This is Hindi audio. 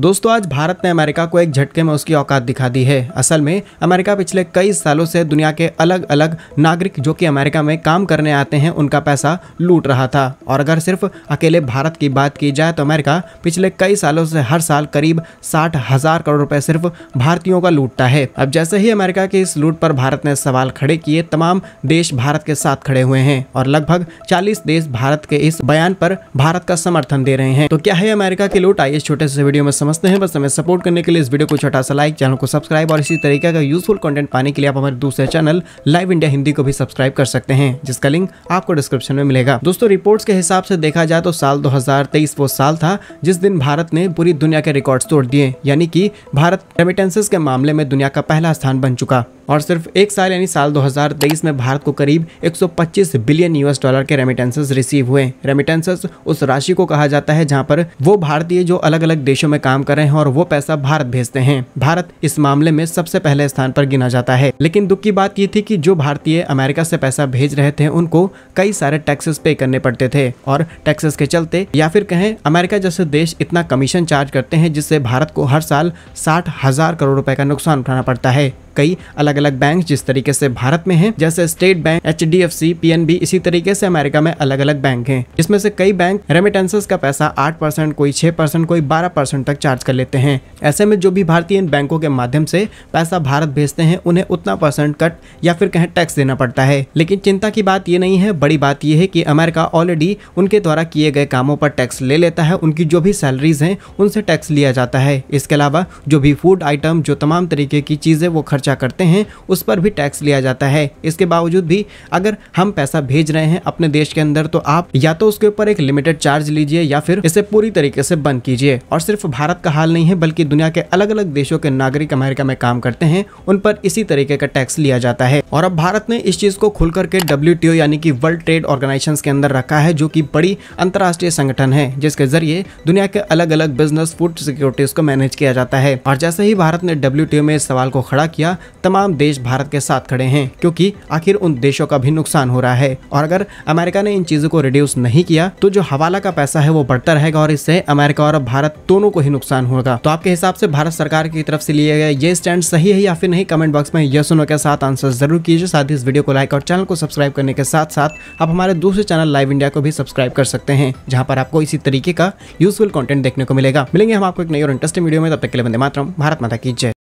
दोस्तों आज भारत ने अमेरिका को एक झटके में उसकी औकात दिखा दी है असल में अमेरिका पिछले कई सालों से दुनिया के अलग अलग नागरिक जो कि अमेरिका में काम करने आते हैं उनका पैसा लूट रहा था और अगर सिर्फ अकेले भारत की बात की जाए तो अमेरिका पिछले कई सालों से हर साल करीब साठ हजार करोड़ रुपए सिर्फ भारतीयों का लूटता है अब जैसे ही अमेरिका के इस लूट पर भारत ने सवाल खड़े किए तमाम देश भारत के साथ खड़े हुए हैं और लगभग चालीस देश भारत के इस बयान पर भारत का समर्थन दे रहे हैं तो क्या है अमेरिका की लूट आइए छोटे से वीडियो में समझते हैं बस हमें सपोर्ट करने के लिए इस वीडियो को छोटा सा लाइक चैनल को सब्सक्राइब और इसी तरीके का यूजफुल कंटेंट पाने के लिए आप हमारे दूसरे चैनल लाइव इंडिया हिंदी को भी सब्सक्राइब कर सकते हैं जिसका लिंक आपको डिस्क्रिप्शन में मिलेगा दोस्तों रिपोर्ट के हिसाब से देखा जाए तो साल दो वो साल था जिस दिन भारत ने पूरी दुनिया के रिकॉर्ड तोड़ दिए यानी की भारत रेमिटेंसेस के मामले में दुनिया का पहला स्थान बन चुका और सिर्फ एक साल यानी साल 2023 में भारत को करीब 125 बिलियन यूएस डॉलर के रेमिटेंसेस रिसीव हुए रेमिटेंसेस उस राशि को कहा जाता है जहां पर वो भारतीय जो अलग अलग देशों में काम काम कर रहे हैं और वो पैसा भारत भेजते हैं भारत इस मामले में सबसे पहले स्थान पर गिना जाता है लेकिन दुख की बात ये थी कि जो भारतीय अमेरिका से पैसा भेज रहे थे उनको कई सारे टैक्सेस पे करने पड़ते थे और टैक्सेस के चलते या फिर कहें अमेरिका जैसे देश इतना कमीशन चार्ज करते हैं जिससे भारत को हर साल साठ हजार करोड़ रुपए का नुकसान उठाना पड़ता है कई अलग अलग बैंक जिस तरीके से भारत में है जैसे State Bank H D F C P N B इसी तरीके से अमेरिका में अलग अलग बैंक है जिसमें से कई बैंक रेमिटेंसेस का पैसा आठ परसेंट कोई छह परसेंट कोई बारह परसेंट तक चार्ज कर लेते हैं ऐसे में जो भी भारतीय इन बैंकों के माध्यम से पैसा भारत भेजते हैं उन्हें उतना परसेंट कट या फिर कहें टैक्स देना पड़ता है लेकिन चिंता की बात ये नहीं है बड़ी बात यह है कि अमेरिका ऑलरेडी उनके द्वारा किए गए कामों पर टैक्स ले लेता है उनकी जो भी सैलरीज हैं उनसे टैक्स लिया जाता है इसके अलावा जो भी फूड आइटम जो तमाम तरीके की चीज़ें वो खर्च खर्चा करते हैं उस पर भी टैक्स लिया जाता है इसके बावजूद भी अगर हम पैसा भेज रहे हैं अपने देश के अंदर तो आप या तो उसके ऊपर एक लिमिटेड चार्ज लीजिए या फिर इसे पूरी तरीके से बंद कीजिए और सिर्फ भारत का हाल नहीं है बल्कि दुनिया के अलग अलग देशों के नागरिक अमेरिका में काम करते हैं उन पर इसी तरीके का टैक्स लिया जाता है और अब भारत ने इस चीज को खुल करके डब्ल्यू यानी कि वर्ल्ड ट्रेड ऑर्गेनाइजेशन के अंदर रखा है जो की बड़ी अंतर्राष्ट्रीय संगठन है जिसके जरिए दुनिया के अलग अलग बिजनेस फूड सिक्योरिटीज को मैनेज किया जाता है और जैसे ही भारत ने डब्ल्यू में इस सवाल को खड़ा किया तमाम देश भारत के साथ खड़े हैं क्योंकि आखिर उन देशों का भी नुकसान हो रहा है और अगर अमेरिका ने इन चीज़ों को रिड्यूस नहीं किया तो जो हवाला का पैसा है वो बढ़ता रहेगा और इससे अमेरिका और भारत दोनों को ही नुकसान होगा तो आपके हिसाब से भारत सरकार की तरफ से लिए गए ये स्टैंड सही है या फिर नहीं कमेंट बॉक्स में यस सुनो के साथ आंसर जरूर कीजिए साथ ही इस वीडियो को लाइक और चैनल को सब्सक्राइब करने के साथ साथ आप हमारे दूसरे चैनल लाइव इंडिया को भी सब्सक्राइब कर सकते हैं जहाँ पर आपको इसी तरीके का यूजफुल कॉन्टेंट देखने को मिलेगा मिलेंगे हम आपको एक नई और इंटरेस्टिंग वीडियो में तब तक के लिए बंदे मातरम भारत माता की जय